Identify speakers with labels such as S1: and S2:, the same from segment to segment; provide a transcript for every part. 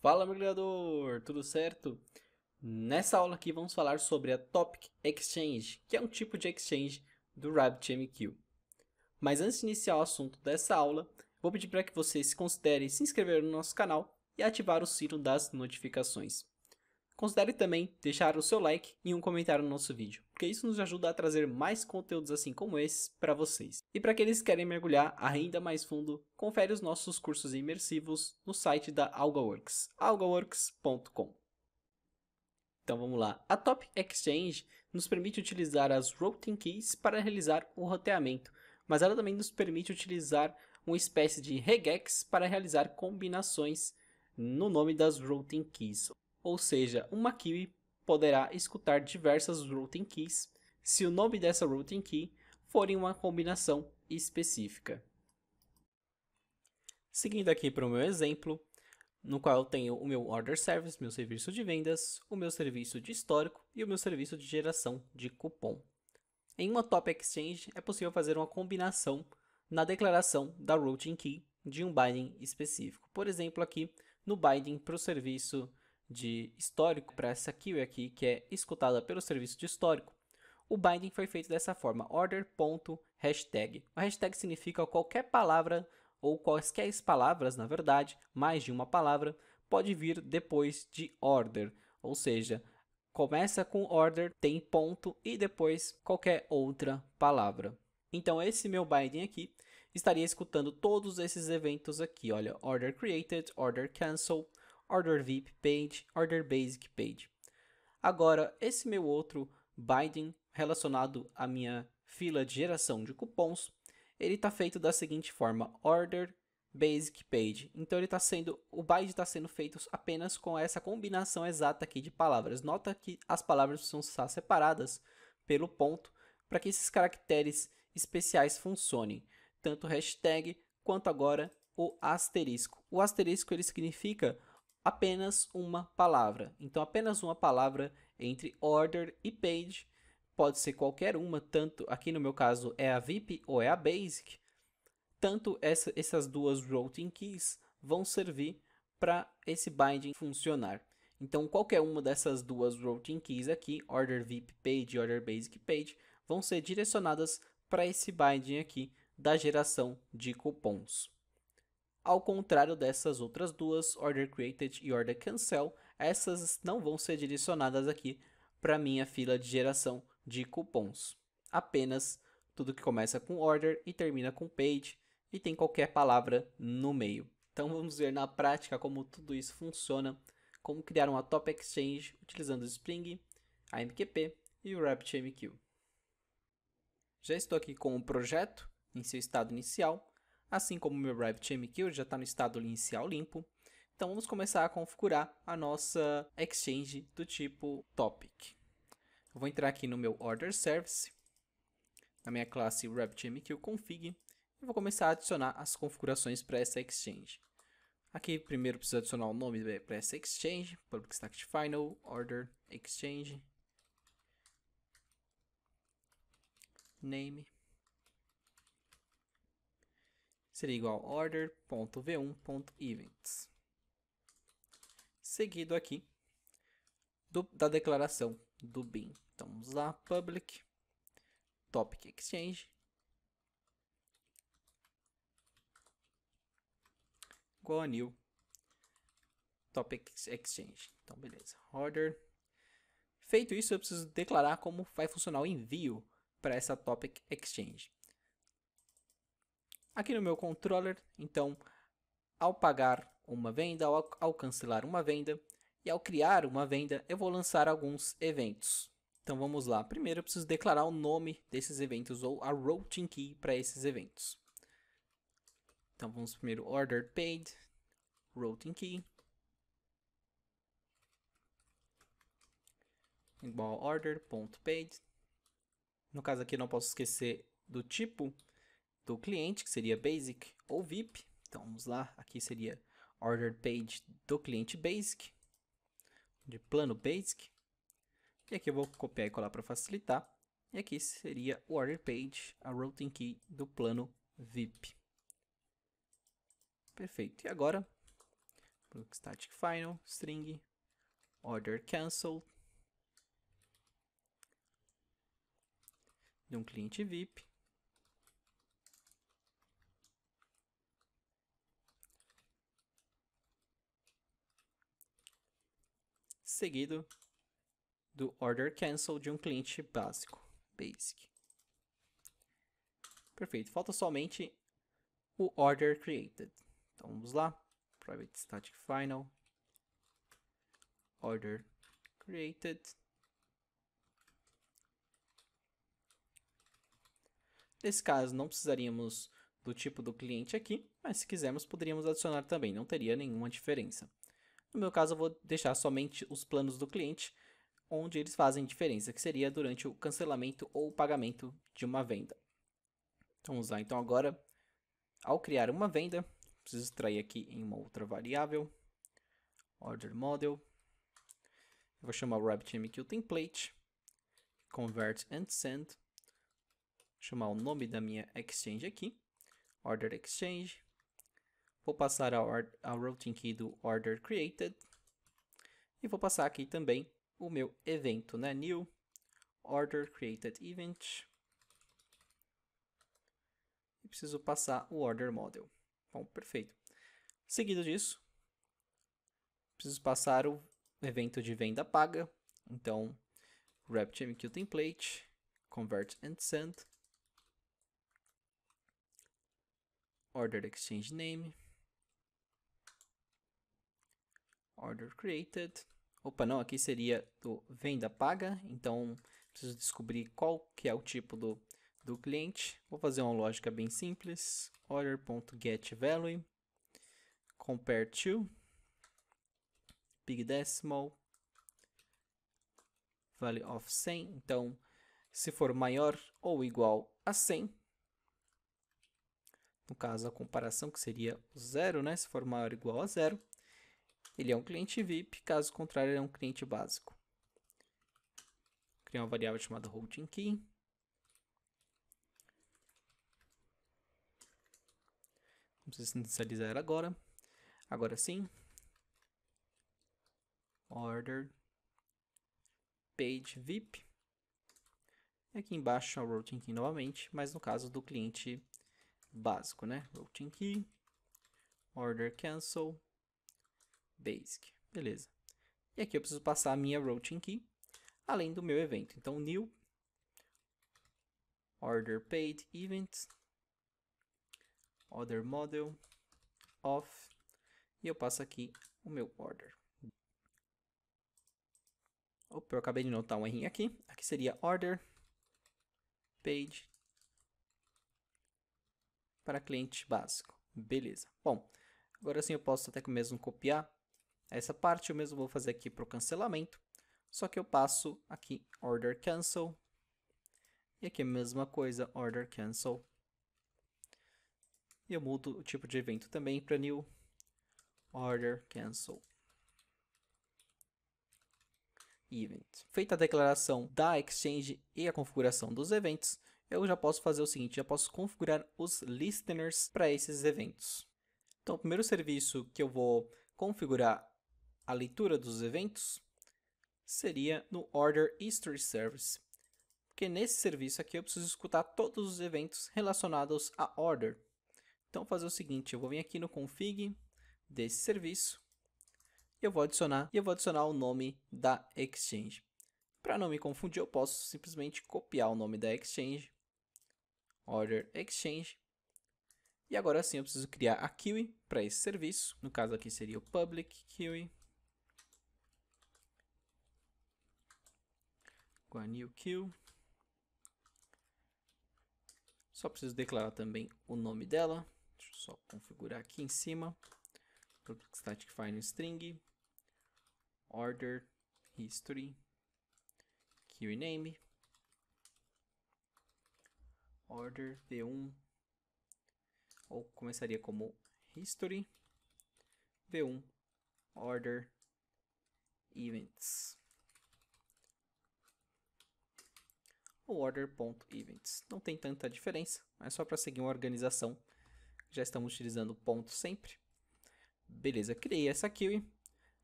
S1: Fala, mergulhador! Tudo certo? Nessa aula aqui vamos falar sobre a Topic Exchange, que é um tipo de exchange do RabbitMQ. Mas antes de iniciar o assunto dessa aula, vou pedir para que você se considere se inscrever no nosso canal e ativar o sino das notificações. Considere também deixar o seu like e um comentário no nosso vídeo, porque isso nos ajuda a trazer mais conteúdos assim como esses para vocês. E para aqueles que querem mergulhar ainda mais fundo, confere os nossos cursos imersivos no site da AlgaWorks, algaworks.com. Então vamos lá. A Top Exchange nos permite utilizar as routing keys para realizar o roteamento, mas ela também nos permite utilizar uma espécie de regex para realizar combinações no nome das routing keys ou seja, uma key poderá escutar diversas routing keys se o nome dessa routing key for em uma combinação específica. Seguindo aqui para o meu exemplo, no qual eu tenho o meu order service, meu serviço de vendas, o meu serviço de histórico e o meu serviço de geração de cupom. Em uma top exchange é possível fazer uma combinação na declaração da routing key de um binding específico. Por exemplo, aqui no binding para o serviço de histórico para essa keyword aqui, que é escutada pelo serviço de histórico, o binding foi feito dessa forma, order.hashtag. O hashtag significa qualquer palavra ou quaisquer palavras, na verdade, mais de uma palavra, pode vir depois de order, ou seja, começa com order, tem ponto e depois qualquer outra palavra. Então esse meu binding aqui estaria escutando todos esses eventos aqui, olha, order created, order cancel, Order VIP Page, Order Basic Page. Agora, esse meu outro binding relacionado à minha fila de geração de cupons, ele está feito da seguinte forma, Order Basic Page. Então ele está sendo, o bind está sendo feito apenas com essa combinação exata aqui de palavras. Nota que as palavras precisam estar separadas pelo ponto para que esses caracteres especiais funcionem, tanto hashtag quanto agora o asterisco. O asterisco ele significa apenas uma palavra. Então, apenas uma palavra entre order e page. Pode ser qualquer uma, tanto aqui no meu caso é a VIP ou é a Basic. Tanto essa, essas duas routing keys vão servir para esse binding funcionar. Então, qualquer uma dessas duas routing keys aqui, order VIP page order basic page, vão ser direcionadas para esse binding aqui da geração de cupons. Ao contrário dessas outras duas, Order Created e Order Cancel, essas não vão ser direcionadas aqui para minha fila de geração de cupons. Apenas tudo que começa com order e termina com page e tem qualquer palavra no meio. Então vamos ver na prática como tudo isso funciona, como criar uma top exchange utilizando o Spring, AMQP e o RapidMQ. Já estou aqui com o projeto em seu estado inicial assim como o meu private MQ já está no estado inicial limpo. Então vamos começar a configurar a nossa exchange do tipo topic. Eu vou entrar aqui no meu order service, na minha classe RabbitMQ config e vou começar a adicionar as configurações para essa exchange. Aqui primeiro preciso adicionar o nome para essa exchange, public stack final, order exchange, name seria igual order.v1.events. Seguido aqui do, da declaração do bin. Então, vamos lá, public, topic exchange, igual a new, topic exchange. Então, beleza, order. Feito isso, eu preciso declarar como vai funcionar o envio para essa topic exchange aqui no meu controller. Então, ao pagar uma venda, ao, ao cancelar uma venda e ao criar uma venda, eu vou lançar alguns eventos. Então vamos lá. Primeiro eu preciso declarar o nome desses eventos ou a routing key para esses eventos. Então vamos primeiro order paid, routing key igual order.paid. No caso aqui não posso esquecer do tipo do cliente, que seria Basic ou VIP. Então vamos lá, aqui seria Order Page do cliente Basic, de plano Basic. E aqui eu vou copiar e colar para facilitar. E aqui seria o Order Page, a Routing Key do plano VIP. Perfeito. E agora, static final, string, order cancel, de um cliente VIP. seguido do order cancel de um cliente básico, basic. Perfeito, falta somente o order created. Então vamos lá, private static final, order created. Nesse caso não precisaríamos do tipo do cliente aqui, mas se quisermos poderíamos adicionar também, não teria nenhuma diferença. No meu caso, eu vou deixar somente os planos do cliente, onde eles fazem diferença, que seria durante o cancelamento ou o pagamento de uma venda. Então, vamos lá, então agora, ao criar uma venda, preciso extrair aqui em uma outra variável, order model, eu vou chamar o RabbitMQ template, convert and send, vou chamar o nome da minha exchange aqui, order exchange, Vou passar a, a routing key do order created. E vou passar aqui também o meu evento, né? New order created event. E preciso passar o order model. Bom, perfeito. Seguido disso, preciso passar o evento de venda paga. Então, WrapGMQ template, convert and send, order exchange name. order created. Opa, não, aqui seria do venda paga, então preciso descobrir qual que é o tipo do, do cliente. Vou fazer uma lógica bem simples, order.getValue, compare to, big decimal, value of 100, então se for maior ou igual a 100, no caso a comparação que seria 0, zero, né? se for maior ou igual a zero, ele é um cliente VIP, caso contrário, ele é um cliente básico. Vou criar uma variável chamada holding key. Vamos inicializar agora. Agora sim. Order page VIP. E aqui embaixo o routing key novamente, mas no caso do cliente básico, né? Routing key, order cancel, Basic. Beleza. E aqui eu preciso passar a minha routing key, além do meu evento. Então, new order paid event other model of e eu passo aqui o meu order. Opa, eu acabei de notar um errinho aqui. Aqui seria order page para cliente básico. Beleza. Bom, agora sim eu posso até mesmo copiar essa parte eu mesmo vou fazer aqui para o cancelamento, só que eu passo aqui order cancel, e aqui é a mesma coisa, order cancel. E eu mudo o tipo de evento também para new order cancel event. Feita a declaração da exchange e a configuração dos eventos, eu já posso fazer o seguinte, já posso configurar os listeners para esses eventos. Então, o primeiro serviço que eu vou configurar a leitura dos eventos seria no Order History Service, porque nesse serviço aqui eu preciso escutar todos os eventos relacionados a Order. Então vou fazer o seguinte, eu vou vir aqui no config desse serviço, eu vou adicionar e eu vou adicionar o nome da Exchange. Para não me confundir, eu posso simplesmente copiar o nome da Exchange, Order Exchange, e agora sim eu preciso criar a queue para esse serviço, no caso aqui seria o public queue, com a new queue. Só preciso declarar também o nome dela. Deixa eu só configurar aqui em cima. Static file string. Order history. Query name. Order v1. Ou começaria como history. V1 order events. ou order.events. Não tem tanta diferença, é só para seguir uma organização. Já estamos utilizando ponto sempre. Beleza, criei essa queue.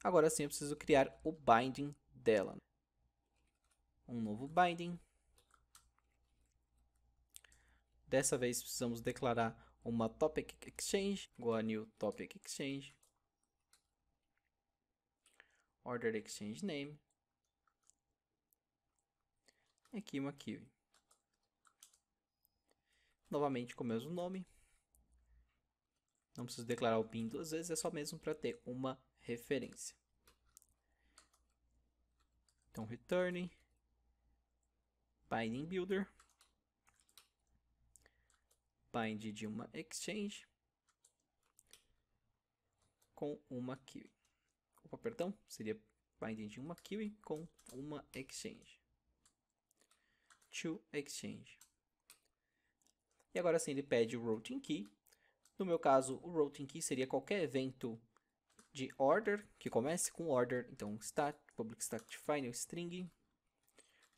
S1: Agora sim eu preciso criar o binding dela. Um novo binding. Dessa vez precisamos declarar uma topic exchange, igual a new topic exchange, order exchange name, e aqui uma Kiwi. Novamente com o mesmo nome. Não preciso declarar o PIN duas vezes, é só mesmo para ter uma referência. Então, return binding builder bind de uma exchange com uma kiwi. Opa, perdão, seria bind de uma kiwi com uma exchange to Exchange. E agora sim ele pede o routing key. No meu caso, o routing key seria qualquer evento de order que comece com order. Então, stat, public stack define string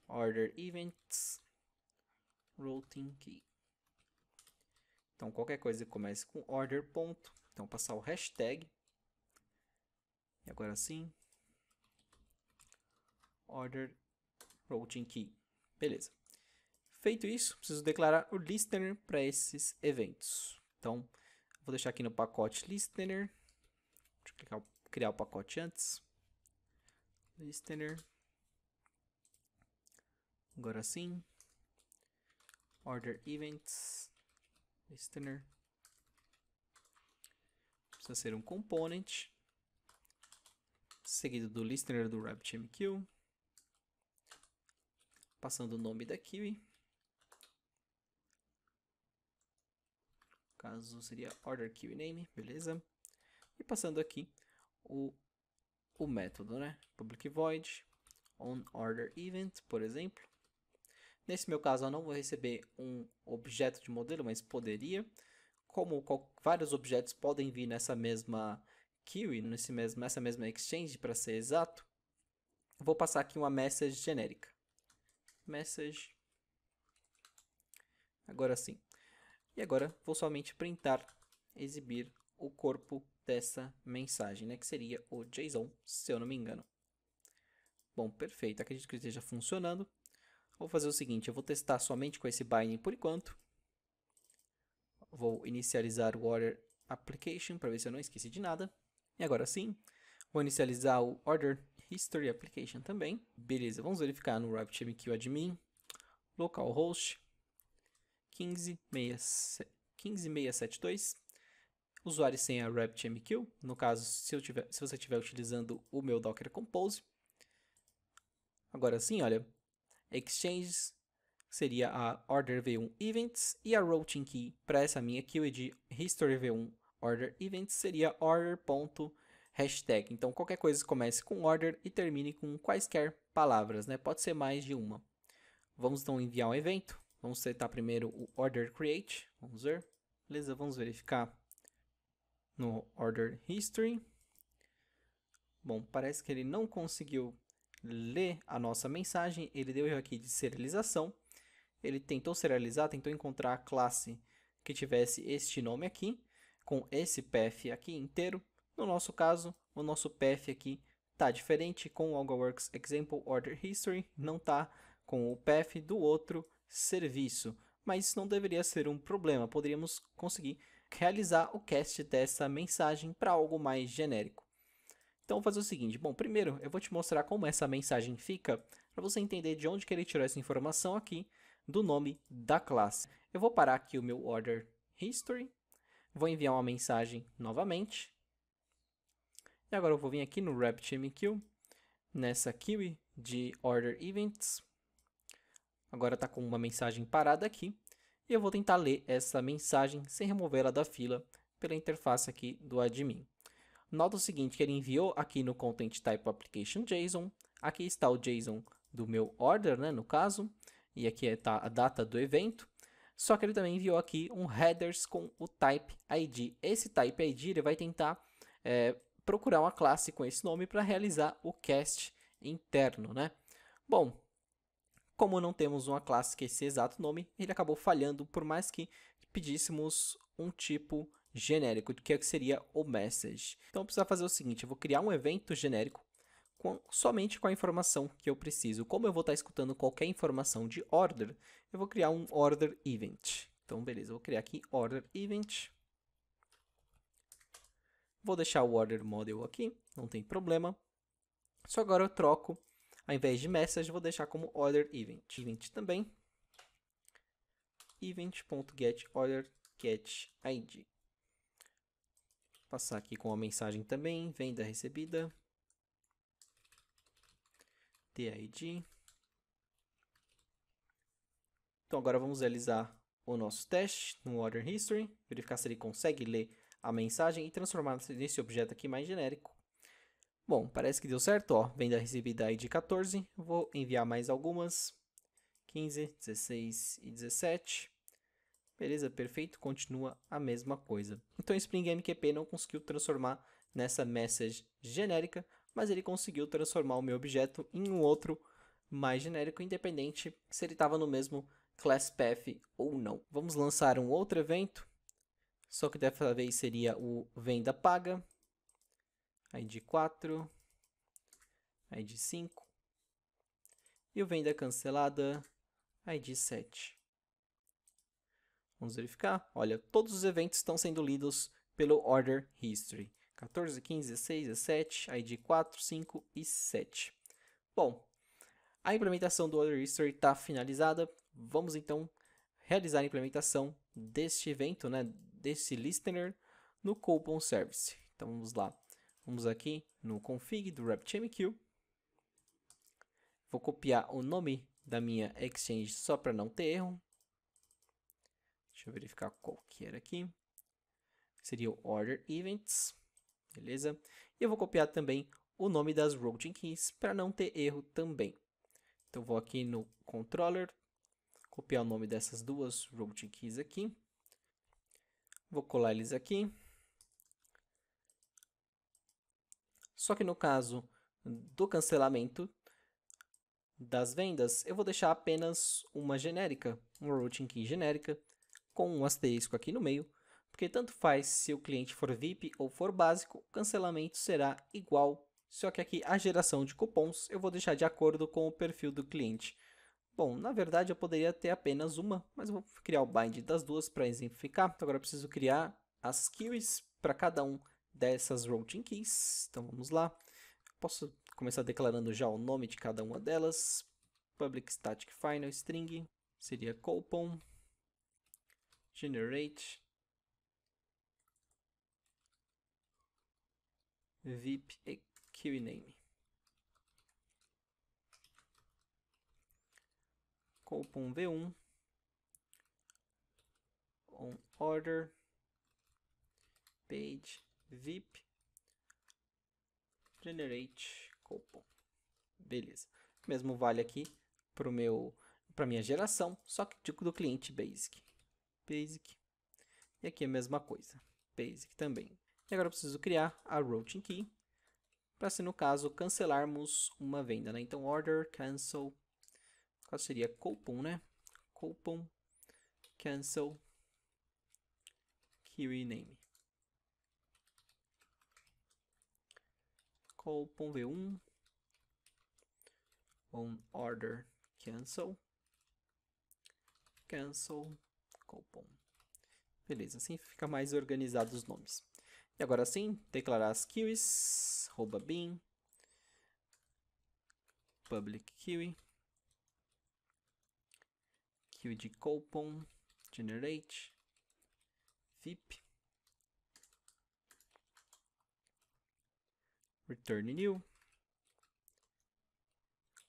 S1: order events routing key. Então, qualquer coisa que comece com order ponto. Então, passar o hashtag. E agora sim. Order routing key. Beleza. Feito isso, preciso declarar o listener para esses eventos. Então, vou deixar aqui no pacote listener. Deixa eu clicar, criar o pacote antes. Listener. Agora sim. Order events. Listener. Precisa ser um component. Seguido do listener do RabbitMQ. Passando o nome da queue. caso seria order queue name, beleza? E passando aqui o, o método, né? Public void onOrderEvent, por exemplo. Nesse meu caso, eu não vou receber um objeto de modelo, mas poderia. Como vários objetos podem vir nessa mesma queue, nesse mesmo, nessa mesma exchange, para ser exato, vou passar aqui uma message genérica. Message. Agora sim. E agora vou somente printar, exibir o corpo dessa mensagem, né? que seria o JSON, se eu não me engano. Bom, perfeito, acredito que esteja funcionando. Vou fazer o seguinte, eu vou testar somente com esse binding por enquanto. Vou inicializar o order application para ver se eu não esqueci de nada. E agora sim, vou inicializar o order history application também. Beleza, vamos verificar no RabbitMQ admin, localhost, 15672. Usuário sem a RabbitMQ. No caso, se, tiver, se você estiver utilizando o meu Docker Compose. Agora sim, olha. Exchanges seria a order v1 events e a routing key para essa minha queue de history v1 order events seria order ponto hashtag. Então qualquer coisa comece com order e termine com quaisquer palavras, né? Pode ser mais de uma. Vamos então enviar um evento. Vamos setar primeiro o order create. Vamos ver. Beleza, vamos verificar no order history. Bom, parece que ele não conseguiu ler a nossa mensagem. Ele deu erro aqui de serialização. Ele tentou serializar, tentou encontrar a classe que tivesse este nome aqui, com esse path aqui inteiro. No nosso caso, o nosso path aqui tá diferente com o AlgaWorks Example Order History, não tá com o path do outro serviço, mas isso não deveria ser um problema. Poderíamos conseguir realizar o cast dessa mensagem para algo mais genérico. Então, vou fazer o seguinte. Bom, primeiro eu vou te mostrar como essa mensagem fica, para você entender de onde que ele tirou essa informação aqui do nome da classe. Eu vou parar aqui o meu order history, vou enviar uma mensagem novamente. E agora eu vou vir aqui no RabbitMQ, nessa queue de order events, Agora está com uma mensagem parada aqui e eu vou tentar ler essa mensagem sem remover ela da fila pela interface aqui do admin. Nota o seguinte que ele enviou aqui no content type application JSON. Aqui está o JSON do meu order, né, no caso, e aqui está é, a data do evento. Só que ele também enviou aqui um headers com o type ID. Esse type ID ele vai tentar é, procurar uma classe com esse nome para realizar o cast interno, né? Bom, como não temos uma classe que é esse exato nome, ele acabou falhando por mais que pedíssemos um tipo genérico, que é seria o message. Então eu preciso fazer o seguinte, eu vou criar um evento genérico com, somente com a informação que eu preciso. Como eu vou estar escutando qualquer informação de order, eu vou criar um order event. Então beleza, eu vou criar aqui order event. Vou deixar o order model aqui, não tem problema. Só agora eu troco ao invés de message, vou deixar como order event. Event também. event.getOrderGetId. Passar aqui com a mensagem também, venda recebida. TID. Então agora vamos realizar o nosso teste no order history, verificar se ele consegue ler a mensagem e transformar nesse objeto aqui mais genérico Bom, parece que deu certo, ó. Venda recebida aí de 14. Vou enviar mais algumas. 15, 16 e 17. Beleza, perfeito. Continua a mesma coisa. Então, Spring MQP não conseguiu transformar nessa message genérica, mas ele conseguiu transformar o meu objeto em um outro mais genérico, independente se ele estava no mesmo class path ou não. Vamos lançar um outro evento, só que dessa vez seria o venda paga a ID 4, a ID 5 e o venda é cancelada, a ID 7. Vamos verificar. Olha, todos os eventos estão sendo lidos pelo Order History. 14, 15, 16, 17, ID 4, 5 e 7. Bom, a implementação do Order History está finalizada. Vamos então realizar a implementação deste evento, né, desse listener, no Coupon Service. Então vamos lá. Vamos aqui no config do RabbitMQ. Vou copiar o nome da minha exchange só para não ter erro. Deixa eu verificar qual que era aqui. Seria o order events. Beleza? E eu vou copiar também o nome das routing keys para não ter erro também. Então vou aqui no controller, copiar o nome dessas duas routing keys aqui. Vou colar eles aqui. Só que no caso do cancelamento das vendas, eu vou deixar apenas uma genérica, um routing key genérica, com um asterisco aqui no meio, porque tanto faz se o cliente for VIP ou for básico, o cancelamento será igual, só que aqui a geração de cupons eu vou deixar de acordo com o perfil do cliente. Bom, na verdade eu poderia ter apenas uma, mas eu vou criar o bind das duas para exemplificar. Então, agora eu preciso criar as queries para cada um dessas routing keys. Então vamos lá. Posso começar declarando já o nome de cada uma delas. Public static final string seria colpon generate vip e qname. Colpon v1 on order page VIP generate coupon. Beleza. Mesmo vale aqui para meu para minha geração, só que tipo do cliente basic. Basic. E aqui é a mesma coisa. Basic também. E agora eu preciso criar a routing key para se no caso cancelarmos uma venda, né? Então order cancel qual seria coupon, né? Coupon cancel key rename. call pom_v1 on order cancel cancel coupon. Beleza, assim fica mais organizado os nomes. E agora sim, declarar as queues rouba bin, public queue queue de coupon, generate, vip, return new,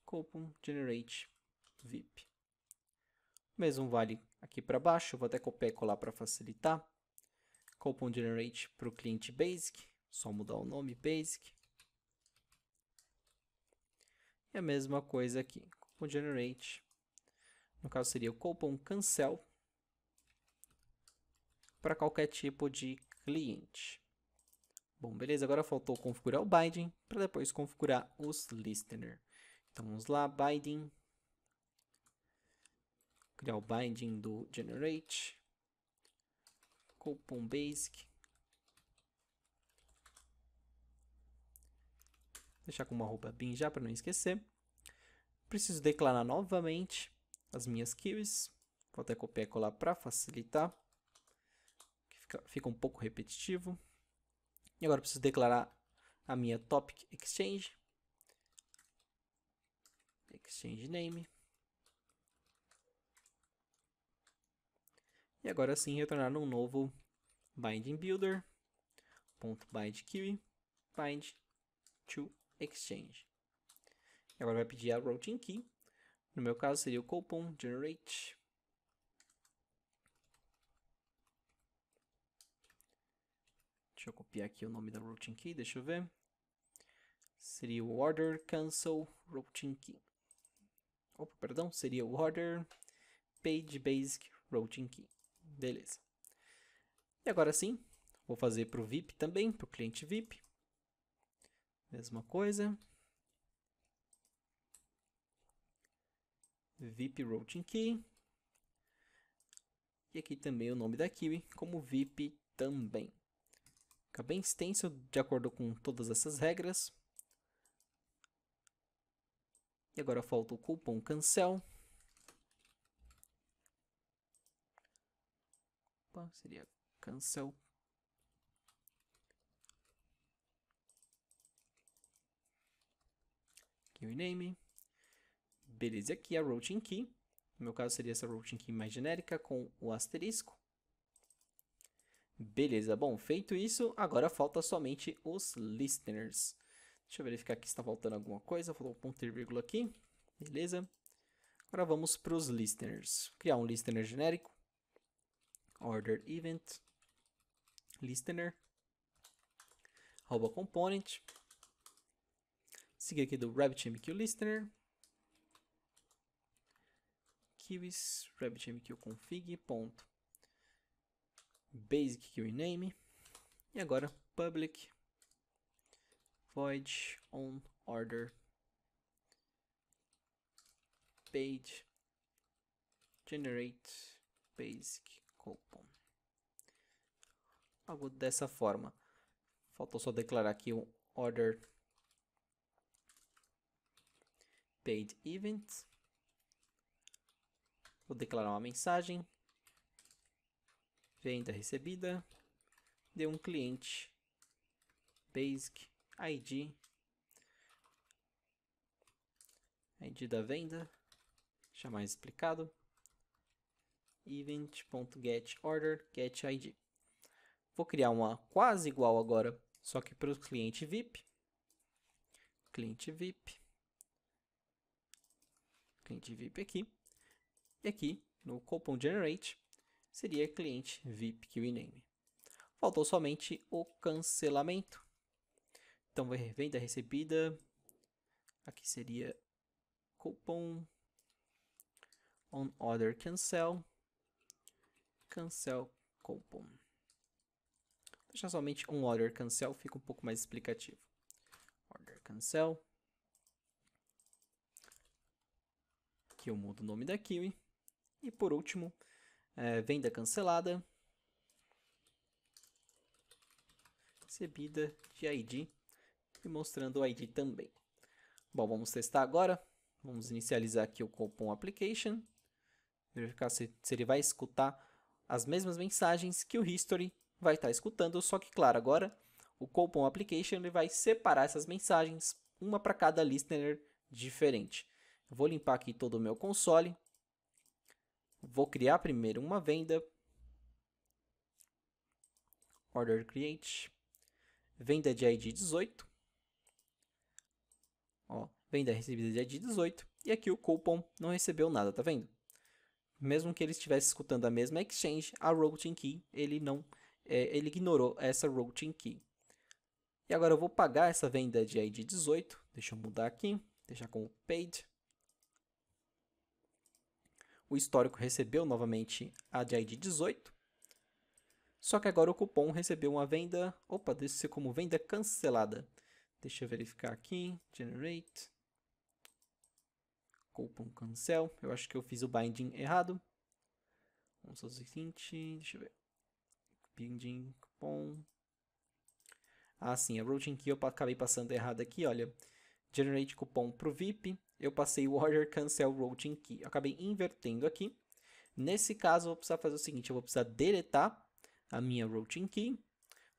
S1: coupon generate VIP. O mesmo vale aqui para baixo, eu vou até copiar e colar para facilitar. Coupon generate para o cliente basic, só mudar o nome basic. E a mesma coisa aqui, coupon generate, no caso seria o coupon cancel para qualquer tipo de cliente. Bom, beleza, agora faltou configurar o binding para depois configurar os listener. Então vamos lá, binding. Criar o binding do generate. Coupon basic. Deixar com uma roupa bin já para não esquecer. Preciso declarar novamente as minhas keys. Vou até copiar e colar para facilitar. Fica, fica um pouco repetitivo. E agora preciso declarar a minha Topic Exchange. Exchange Name. E agora sim retornar um novo Binding Builder. Ponto bind bind to exchange. E agora vai pedir a routing key. No meu caso seria o coupon generate Deixa eu copiar aqui o nome da routine key, deixa eu ver. Seria o order cancel routine key. Opa, perdão, seria o order page basic routine key. Beleza. E agora sim, vou fazer para o VIP também, para o cliente VIP. Mesma coisa. VIP Routing Key. E aqui também o nome da Kiwi, como VIP também. Fica bem extenso de acordo com todas essas regras. E agora falta o cupom cancel. Opa, seria cancel. Aqui o name. Beleza, aqui a routing key. No meu caso seria essa routing key mais genérica com o asterisco. Beleza, bom, feito isso, agora falta somente os listeners. Deixa eu verificar aqui se está faltando alguma coisa. Falou ponto e vírgula aqui. Beleza. Agora vamos para os listeners. Criar um listener genérico. Order event. Listener. Arroba component. Seguir aqui do RabbitMQ listener. Kiwis, RabbitMQ config. Ponto basic que rename e agora public void on order page generate basic coupon algo dessa forma faltou só declarar aqui o um order paid event vou declarar uma mensagem venda recebida, de um cliente, basic, ID, ID da venda, já mais explicado, event.getOrder, getID. Vou criar uma quase igual agora, só que para o cliente VIP, cliente VIP, cliente VIP aqui, e aqui no cupom generate seria cliente VIP QName. Faltou somente o cancelamento. Então, vai venda recebida. Aqui seria cupom on order cancel cancel coupon. Deixar somente on order cancel, fica um pouco mais explicativo. Order cancel. Aqui eu mudo o nome da Kiwi. E por último, é, venda cancelada. Recebida de ID. E mostrando o ID também. Bom, vamos testar agora. Vamos inicializar aqui o coupon application. Verificar se, se ele vai escutar as mesmas mensagens que o history vai estar tá escutando. Só que, claro, agora o coupon application ele vai separar essas mensagens, uma para cada listener diferente. vou limpar aqui todo o meu console. Vou criar primeiro uma venda. Order create. Venda de ID 18. Ó, venda recebida de ID 18. E aqui o coupon não recebeu nada, tá vendo? Mesmo que ele estivesse escutando a mesma exchange, a routing key, ele não é, ele ignorou essa routing key. E agora eu vou pagar essa venda de ID 18. Deixa eu mudar aqui, deixar como paid. O histórico recebeu novamente a JID ID 18. Só que agora o cupom recebeu uma venda. Opa, ser como venda cancelada. Deixa eu verificar aqui. Generate. Cupom cancel. Eu acho que eu fiz o binding errado. Vamos fazer o seguinte. Deixa eu ver. Binding cupom. Ah, sim. A routing key eu acabei passando errado aqui, olha. Generate cupom para o VIP eu passei Warrior Cancel Routing Key. Eu acabei invertendo aqui. Nesse caso, eu vou precisar fazer o seguinte, eu vou precisar deletar a minha Routing Key,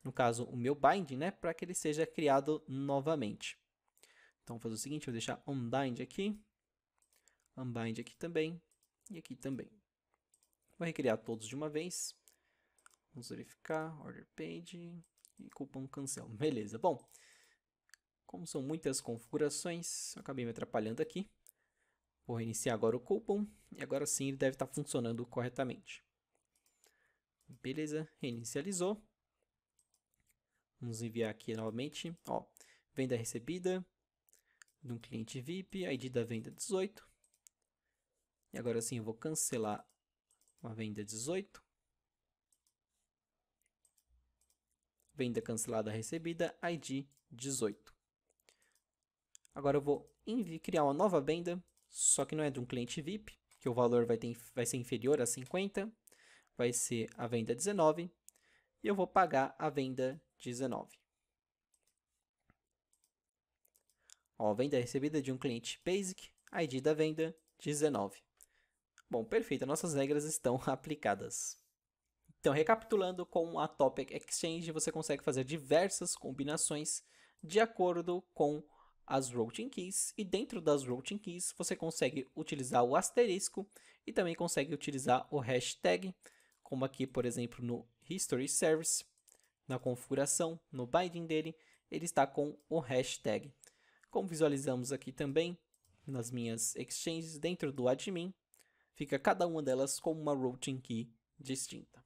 S1: no caso, o meu bind, né, para que ele seja criado novamente. Então, vou fazer o seguinte, eu vou deixar unbind aqui, unbind aqui também, e aqui também. Vou recriar todos de uma vez. Vamos verificar, order page e cupom cancel. Beleza, bom, como são muitas configurações, acabei me atrapalhando aqui. Vou reiniciar agora o Coupon e agora sim ele deve estar funcionando corretamente. Beleza, reinicializou. Vamos enviar aqui novamente, ó, venda recebida de um cliente VIP, ID da venda 18. E agora sim eu vou cancelar a venda 18. Venda cancelada recebida, ID 18. Agora eu vou criar uma nova venda, só que não é de um cliente VIP, que o valor vai, ter, vai ser inferior a 50, vai ser a venda 19, e eu vou pagar a venda 19. Ó, venda é recebida de um cliente Basic, ID da venda 19. Bom, perfeito, nossas regras estão aplicadas. Então, recapitulando, com a Topic Exchange você consegue fazer diversas combinações de acordo com as routing keys e dentro das routing keys você consegue utilizar o asterisco e também consegue utilizar o hashtag, como aqui, por exemplo, no history service, na configuração, no binding dele, ele está com o hashtag. Como visualizamos aqui também, nas minhas exchanges, dentro do admin, fica cada uma delas com uma routing key distinta.